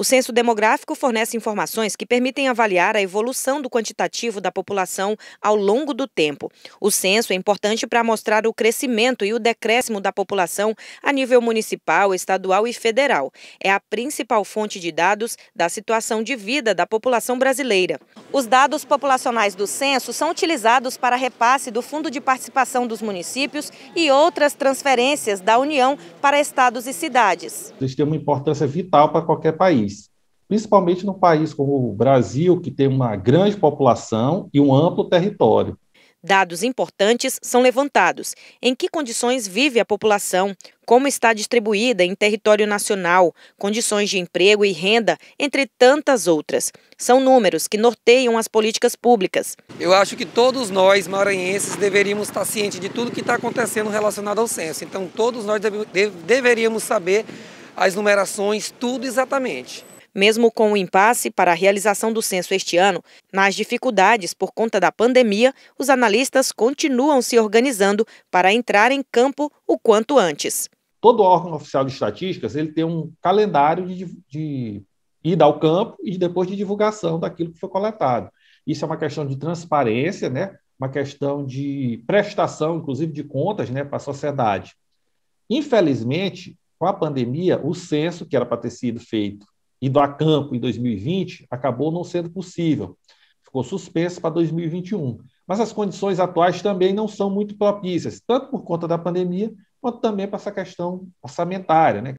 O censo demográfico fornece informações que permitem avaliar a evolução do quantitativo da população ao longo do tempo. O censo é importante para mostrar o crescimento e o decréscimo da população a nível municipal, estadual e federal. É a principal fonte de dados da situação de vida da população brasileira. Os dados populacionais do censo são utilizados para repasse do Fundo de Participação dos Municípios e outras transferências da União para estados e cidades. Isso tem uma importância vital para qualquer país principalmente num país como o Brasil, que tem uma grande população e um amplo território. Dados importantes são levantados. Em que condições vive a população? Como está distribuída em território nacional? Condições de emprego e renda, entre tantas outras. São números que norteiam as políticas públicas. Eu acho que todos nós, maranhenses, deveríamos estar cientes de tudo que está acontecendo relacionado ao censo. Então, todos nós deveríamos saber as numerações, tudo exatamente. Mesmo com o impasse para a realização do censo este ano, nas dificuldades por conta da pandemia, os analistas continuam se organizando para entrar em campo o quanto antes. Todo órgão oficial de estatísticas ele tem um calendário de, de ida ao campo e depois de divulgação daquilo que foi coletado. Isso é uma questão de transparência, né? uma questão de prestação, inclusive de contas né, para a sociedade. Infelizmente, com a pandemia, o censo, que era para ter sido feito e do campo em 2020, acabou não sendo possível. Ficou suspenso para 2021. Mas as condições atuais também não são muito propícias, tanto por conta da pandemia, quanto também para essa questão orçamentária, né?